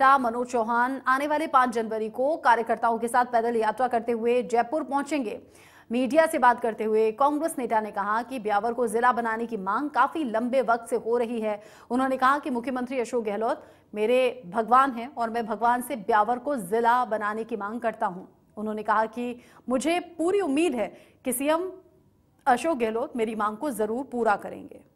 नेता मनोज चौहान आने वाले पांच जनवरी को कार्यकर्ताओं के साथ पैदल यात्रा करते हुए जयपुर पहुंचेंगे मीडिया से बात करते हुए कांग्रेस नेता ने कहा कि ब्यावर को जिला बनाने की मांग काफी लंबे वक्त से हो रही है उन्होंने कहा कि मुख्यमंत्री अशोक गहलोत मेरे भगवान हैं और मैं भगवान से ब्यावर को जिला बनाने की मांग करता हूं उन्होंने कहा कि मुझे पूरी उम्मीद है कि सीएम अशोक गहलोत मेरी मांग को जरूर पूरा करेंगे